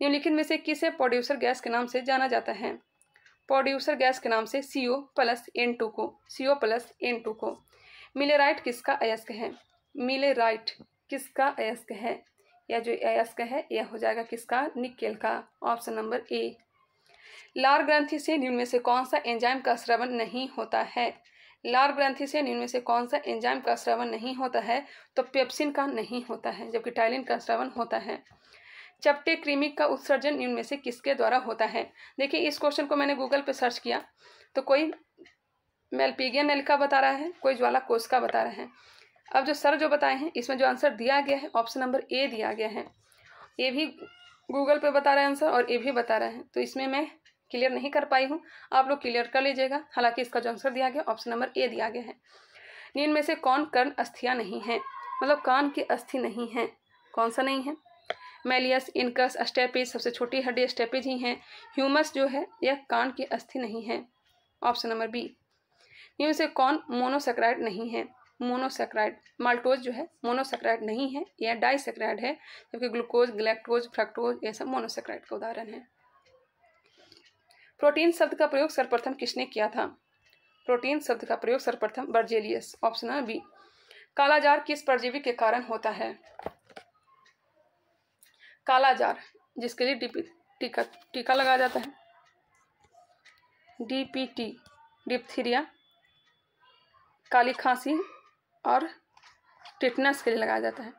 निम्नलिखित में से किसे प्रोड्यूसर गैस के नाम से जाना जाता है प्रोड्यूसर गैस के नाम से C O plus N two को C O plus N two को मिलेराइट किसका अयस्क है मिलेराइट किसका अयस्क है या जो अयस्क है यह हो जाएगा किसका निकेल का ऑप्शन नंबर ए लार ग्रंथि से निम्न में से कौन सा एंजाइम का श्रवण नहीं होता है लार ग्रंथि से निम्न में से कौन सा एंजाइम का श्रवण नहीं होता है तो पेप्सिन का नहीं होता है जबकि टाइलिन का श्रवण होता है चपटे कृमि का उत्सर्जन इनमें से किसके द्वारा होता है देखिए इस क्वेश्चन को मैंने गूगल पर सर्च किया तो कोई मेलपीगियन एल का बता रहा है कोई ज्वाला कोस का बता रहा है अब जो सर जो बताए हैं इसमें जो आंसर दिया गया है ऑप्शन नंबर ए दिया गया है ये भी गूगल पे बता रहा है आंसर और ये भी बता रहा है तो इसमें मैं क्लियर नहीं कर पाई हूँ आप लोग क्लियर कर लीजिएगा हालांकि इसका जो आंसर दिया गया ऑप्शन नंबर ए दिया गया है नींद में से कौन कर्ण अस्थियाँ नहीं है मतलब कान की अस्थि नहीं है कौन सा नहीं है मेलियस इनकस स्टेपिज सबसे छोटी हड्डी स्टेपिज ही हैं ह्यूमस जो है यह कान की अस्थि नहीं है ऑप्शन नंबर बी इनमें से कौन मोनोसेक्राइड नहीं है मोनोसेक्राइड माल्टोज जो है मोनोसेक्राइड नहीं है यह डाइसेक्राइड है जबकि ग्लूकोज ग्लैक्टोज फ्रैक्टोज यह सब मोनोसेक्राइड का उदाहरण है प्रोटीन शब्द का प्रयोग सर्वप्रथम किसने किया था प्रोटीन शब्द का प्रयोग सर्वप्रथम बर्जेलियस ऑप्शन नंबर बी कालाजार किस परजीवी के कारण होता है कालाजार जिसके लिए डीपी टीका टीका लगाया जाता है डीपीटी डिप्थीरिया काली खांसी और टिटनस के लिए लगाया जाता है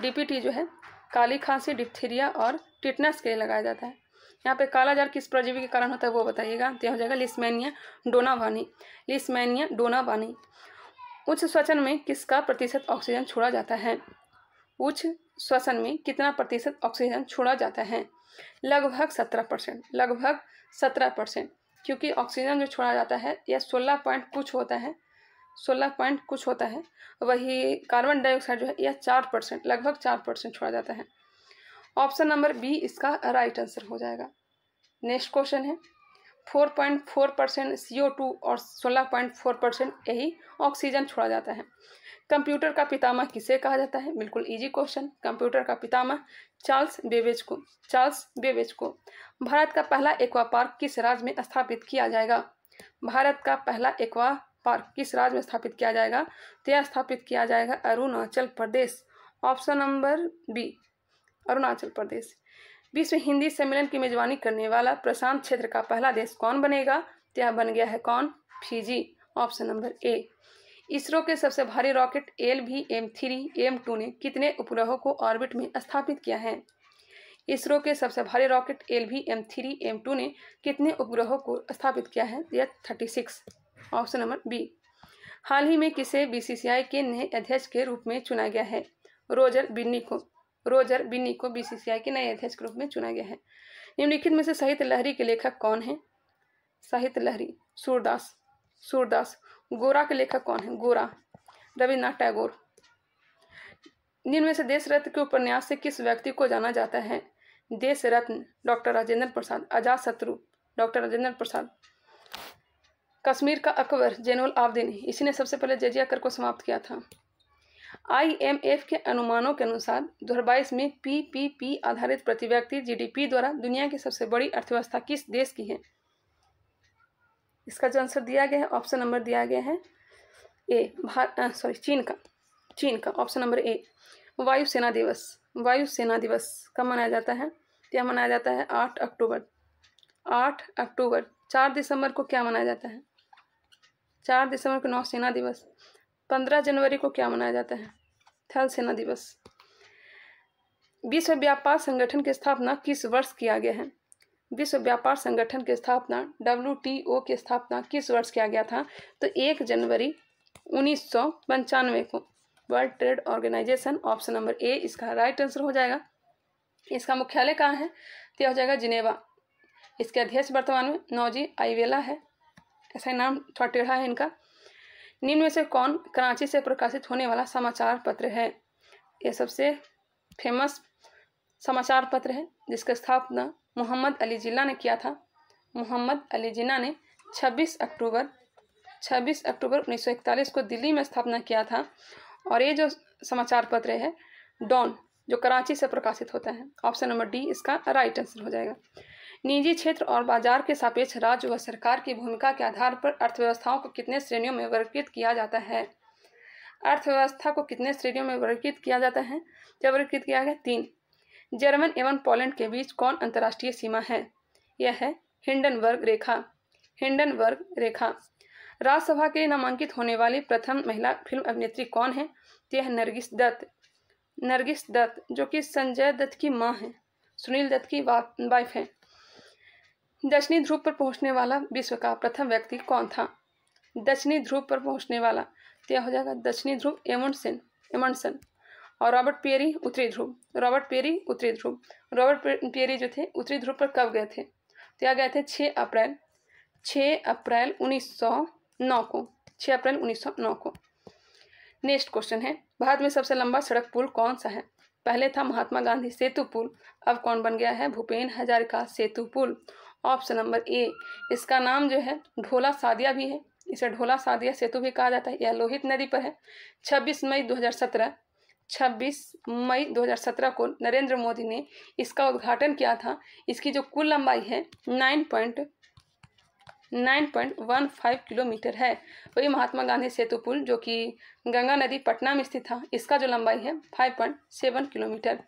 डीपीटी जो है काली खांसी डिप्थीरिया और टिटनस के लिए लगाया जाता है यहाँ पे काला जार किस प्रजीवी के कारण होता है वो बताइएगा तो हो जाएगा लिस्मेनिया डोनावानी डोना डोनावानी उच्च श्वसन में किसका प्रतिशत ऑक्सीजन छोड़ा जाता है उच्च श्वसन में कितना प्रतिशत ऑक्सीजन छोड़ा जाता है लगभग सत्रह परसेंट लगभग सत्रह परसेंट क्योंकि ऑक्सीजन जो छोड़ा जाता है यह सोलह पॉइंट कुछ होता है सोलह पॉइंट कुछ होता है वही कार्बन डाइऑक्साइड जो है यह चार परसेंट लगभग चार परसेंट छोड़ा जाता है ऑप्शन नंबर बी इसका राइट आंसर हो जाएगा नेक्स्ट क्वेश्चन है four point four percent C O two और सोलह पॉइंट फोर परसेंट यही ऑक्सीजन छोड़ा जाता है कंप्यूटर का पितामह किसे कहा जाता है बिल्कुल इजी क्वेश्चन कंप्यूटर का पितामह चार्ल्स बेबेज को चार्ल्स बेबेज को भारत का पहला एक्वा पार्क किस राज्य में स्थापित किया जाएगा भारत का पहला एक्वा पार्क किस राज्य में स्थापित किया जाएगा तो यह स्थापित किया जाएगा Arunachal Pradesh option number B Arunachal Pradesh विश्व हिंदी सम्मेलन की मेजबानी करने वाला प्रशांत क्षेत्र का पहला देश कौन बनेगा तो यह बन गया है कौन Fiji option number A ISRO के सबसे भारी rocket L V M three M two ने कितने उपग्रहों को ऑर्बिट में स्थापित किया है इसरो के सबसे भारी rocket L V M three M two ने कितने उपग्रहों को स्थापित किया है यह thirty six option number B हाल ही में किसे बीसीसीआई के नए अध्यक्ष के रूप में चुना गया है रोजर बिन्नी को रोजर बिन्नी को बीसीसीआई के नए अध्यक्ष के रूप में चुना गया है निम्नलिखित में से साहित्य लहरी के लेखक कौन है साहित्य लहरी सूरदास सूरदास गोरा के लेखक कौन है गोरा रविन्द्रनाथ टैगोर निम्न से देश रत्न के उपन्यास से किस व्यक्ति को जाना जाता है देश रत्न डॉक्टर राजेंद्र प्रसाद आजाद शत्रु डॉक्टर राजेंद्र प्रसाद कश्मीर का अकबर जेनरल आबदीन इसी ने सबसे पहले जजिया कर को समाप्त किया था आईएमएफ के अनुमानों के अनुसार 2022 में पीपीपी आधारित प्रति व्यक्ति जीडीपी द्वारा दुनिया की सबसे बड़ी अर्थव्यवस्था किस देश की है इसका जो आंसर दिया गया है ऑप्शन नंबर दिया गया है ए भारत सॉरी चीन का चीन का ऑप्शन नंबर ए वायुसेना दिवस वायुसेना दिवस कब मनाया जाता है क्या तो मनाया जाता है आठ अक्टूबर आठ अक्टूबर चार दिसंबर को क्या मनाया जाता है चार दिसंबर को नौसेना दिवस पंद्रह जनवरी को क्या मनाया जाता है थल सेना दिवस विश्व व्यापार संगठन की स्थापना किस वर्ष किया गया है विश्व व्यापार संगठन की स्थापना डब्ल्यू की स्थापना किस वर्ष किया गया था तो एक जनवरी उन्नीस को world trade organisation option number A इसका राइट आंसर हो जाएगा इसका मुख्यालय कहाँ है तो हो जाएगा जिनेवा इसके अध्यक्ष वर्तमान में नौजी आईवेला है ऐसा नाम थोड़ा टेढ़ा है इनका निम्न में से कौन कराची से प्रकाशित होने वाला समाचार पत्र है ये सबसे फेमस समाचार पत्र है जिसका स्थापना मोहम्मद अली जिन्ना ने किया था मोहम्मद अली जिन्ना ने 26 अक्टूबर 26 अक्टूबर 1941 को दिल्ली में स्थापना किया था और ये जो समाचार पत्र है डॉन जो कराची से प्रकाशित होता है ऑप्शन नंबर डी इसका राइट आंसर हो जाएगा निजी क्षेत्र और बाजार के सापेक्ष राज्य व सरकार की भूमिका के आधार पर अर्थव्यवस्थाओं को कितने श्रेणियों में वर्गीकृत किया जाता है अर्थव्यवस्था को कितने श्रेणियों में वर्गीकृत किया जाता है जब वर्गीकृत किया गया तीन जर्मन एवं पोलैंड के बीच कौन अंतर्राष्ट्रीय सीमा है यह है हिंडनबर्ग रेखा हिंडनबर्ग रेखा राज्यसभा के नामांकित होने वाली प्रथम महिला फिल्म अभिनेत्री कौन है यह नरगिस दत्त नरगिस दत्त जो कि संजय दत्त की माँ है सुनील दत्त की वाइफ है दक्षिणी ध्रुव पर पहुंचने वाला विश्व का प्रथम व्यक्ति कौन था दक्षिणी ध्रुव पर पहुंचने वाला तो यह हो जाएगा दक्षिणी ध्रुव एमोनसन एमोनसन और रॉबर्ट पेरी उत्तरी ध्रुव रॉबर्ट पेरी उत्तरी ध्रुव रॉबर्ट पेरी जो थे उत्तरी ध्रुव पर कब गए थे तो यहाँ गए थे छः अप्रैल छः अप्रैल उन्नीस को छः अप्रैल उन्नीस को नेक्स्ट क्वेश्चन है भारत में सबसे लंबा सड़क पुल कौन सा है पहले था महात्मा गांधी सेतु पुल अब कौन बन गया है भूपेन हजारिका सेतु पुल ऑप्शन नंबर ए इसका नाम जो है ढोला सादिया भी है इसे ढोला सादिया सेतु भी कहा जाता है यह लोहित नदी पर है 26 मई 2017 26 मई 2017 को नरेंद्र मोदी ने इसका उद्घाटन किया था इसकी जो कुल लंबाई है nine point nine point one five kilometre है वही महात्मा गांधी सेतु पुल जो कि गंगा नदी पटना में स्थित था इसका जो लंबाई है फाइव पॉइंट सेवन किलोमीटर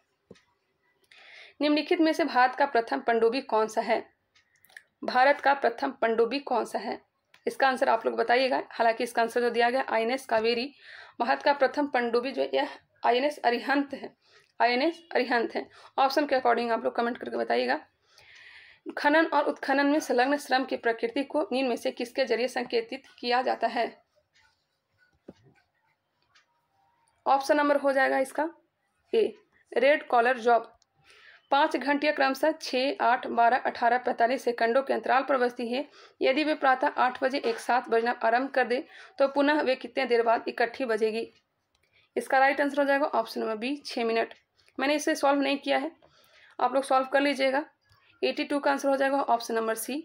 निम्नलिखित में से भारत का प्रथम पंडुबी कौन सा है भारत का प्रथम पंडुबी कौन सा है इसका आंसर आप लोग बताइएगा हालांकि इसका आंसर जो तो दिया गया I N S Kaveri Bharat का प्रथम पंडुबी जो यह आई एन एस अरिहंत है आई एन एस अरिहंत है ऑप्शन के अकॉर्डिंग आप लोग कमेंट करके बताइएगा खनन और उत्खनन में संलग्न श्रम की प्रकृति को निम्न में से किसके जरिए संकेतित किया जाता है ऑप्शन नंबर हो जाएगा इसका ए रेड कॉलर जॉब पाँच घंटे क्रमशः छः आठ बारह अठारह पैंतालीस सेकंडों के अंतराल पर बजती है यदि वे प्रातः आठ बजे एक साथ बजना आरंभ कर दे तो पुनः वे कितने देर बाद इकट्ठी बजेगी इसका राइट आंसर हो जाएगा ऑप्शन नंबर बी छः मिनट मैंने इसे सॉल्व नहीं किया है आप लोग सॉल्व कर लीजिएगा एटी टू का आंसर हो जाएगा ऑप्शन नंबर सी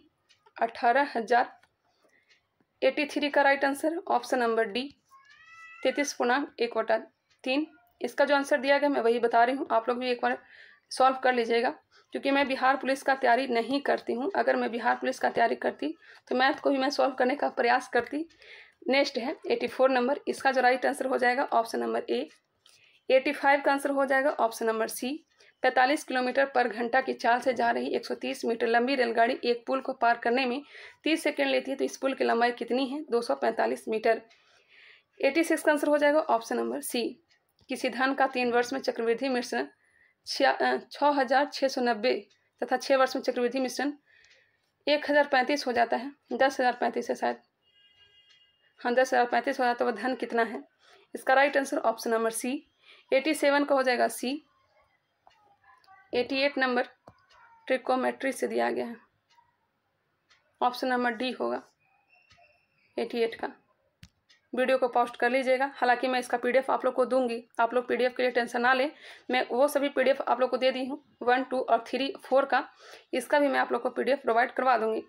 अठारह हज़ार एटी थ्री का right answer option number D तैतीस पूर्णांक एक बटा तीन इसका जो आंसर दिया गया मैं वही बता रही हूँ आप लोग भी एक बार सॉल्व कर लीजिएगा क्योंकि मैं बिहार पुलिस का तैयारी नहीं करती हूँ अगर मैं बिहार पुलिस का तैयारी करती तो मैथ को भी मैं सॉल्व करने का प्रयास करती नेक्स्ट है एटी फोर नंबर इसका जो राइट आंसर हो जाएगा option number A eighty five का आंसर हो जाएगा ऑप्शन नंबर सी पैंतालीस किलोमीटर पर घंटा की चाल से जा रही 130 मीटर लंबी रेलगाड़ी एक पुल को पार करने में 30 सेकंड लेती है तो इस पुल की लंबाई कितनी है 245 मीटर 86 का आंसर हो जाएगा ऑप्शन नंबर सी किसी धन का तीन वर्ष में चक्रवृद्धि मिश्रण छः हज़ार छः सौ नब्बे तथा छः वर्ष में चक्रवृद्धि मिश्रण एक हज़ार पैंतीस हो जाता है दस हज़ार पैंतीस है शायद हाँ दस हज़ार पैंतीस हो जाता तो है वह धन कितना है इसका right answer option number C eighty seven का हो जाएगा C eighty eight number trigonometry से दिया गया है ऑप्शन नंबर डी होगा एटी एट का वीडियो को पोस्ट कर लीजिएगा हालांकि मैं इसका पीडीएफ आप लोग को दूंगी आप लोग पीडीएफ के लिए टेंशन ना लें मैं वो सभी पीडीएफ आप लोग को दे दी हूँ वन टू और थ्री फोर का इसका भी मैं आप लोग को पीडीएफ प्रोवाइड करवा दूंगी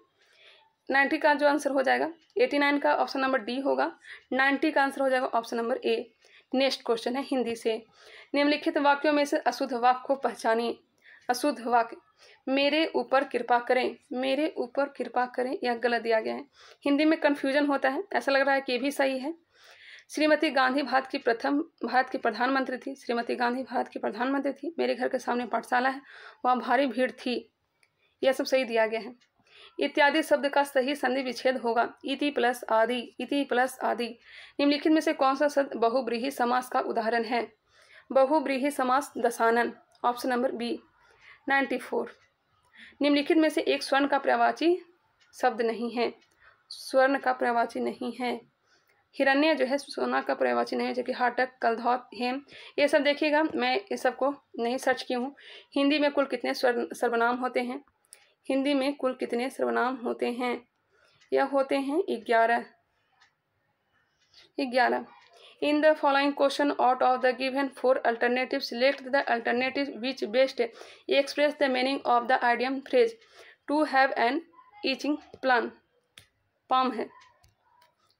नाइन्टी का जो आंसर हो जाएगा एटी नाइन का ऑप्शन नंबर डी होगा नाइन्टी का आंसर हो जाएगा option number A next question है हिंदी से निम्नलिखित वाक्यों में से अशुद्ध वाक्य को पहचानिए अशुद्ध वाक्य मेरे ऊपर कृपा करें मेरे ऊपर कृपा करें यह गलत दिया गया है हिंदी में कन्फ्यूजन होता है ऐसा लग रहा है कि ये भी सही है श्रीमती गांधी भारत की प्रथम भारत की प्रधानमंत्री थी श्रीमती गांधी भारत की प्रधानमंत्री थी मेरे घर के सामने पाठशाला है वहाँ भारी भीड़ थी यह सब सही दिया गया है इत्यादि शब्द का सही संधि विच्छेद होगा इति प्लस आदि इति प्लस आदि निम्नलिखित में से कौन सा शब्द बहुब्रीही समास का उदाहरण है बहुब्रीही समास दशानन option number B ninety four निम्नलिखित में से एक स्वर्ण का प्रवाची शब्द नहीं है स्वर्ण का प्रवाची नहीं है हिरण्य जो है सोना का प्रवाची नहीं है जो कि हाटक कलधौत हेम ये सब देखिएगा मैं ये सबको नहीं सर्च की हूँ हिंदी में कुल कितने स्वर्ण सर्वनाम होते हैं हिंदी में कुल कितने सर्वनाम होते हैं यह होते हैं ग्यारह ग्यारह in the following question out of the given four alternative select the alternative which best express the meaning of the idiom phrase to have an itching plan palm है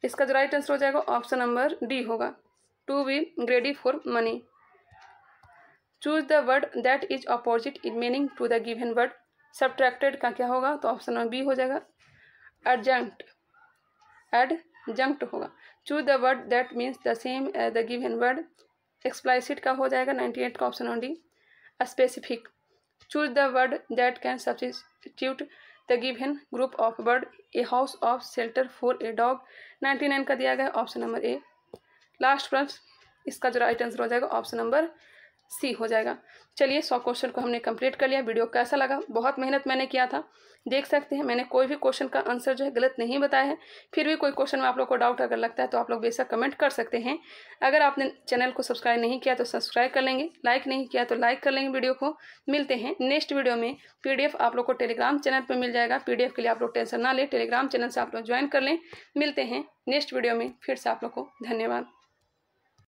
इसका जो राइट आंसर हो जाएगा ऑप्शन नंबर डी होगा to be greedy for money choose the word that is opposite in meaning to the given word subtracted का क्या होगा तो ऑप्शन नंबर बी हो जाएगा एडजंक्ट एडजंक्ट होगा choose the word that means the same as the given word explicit का हो जाएगा नाइन्टी एट का option number D specific choose the word that can substitute the given group of word a house of shelter for a dog ninety nine का दिया गया option number ए last प्रश्न इसका जो राइट आंसर हो जाएगा option number सी हो जाएगा चलिए सौ क्वेश्चन को हमने कंप्लीट कर लिया वीडियो कैसा लगा बहुत मेहनत मैंने किया था देख सकते हैं मैंने कोई भी क्वेश्चन का आंसर जो है गलत नहीं बताया है फिर भी कोई क्वेश्चन में आप लोग को डाउट अगर लगता है तो आप लोग बेशक कमेंट कर सकते हैं अगर आपने चैनल को सब्सक्राइब नहीं किया तो सब्सक्राइब कर लेंगे लाइक नहीं किया तो लाइक कर लेंगे वीडियो को मिलते हैं नेक्स्ट वीडियो में पी आप लोग को टेलीग्राम चैनल पर मिल जाएगा पी के लिए आप लोग टेंशन ना लें टेलीग्राम चैनल से आप लोग ज्वाइन कर लें मिलते हैं नेक्स्ट वीडियो में फिर से आप लोग को धन्यवाद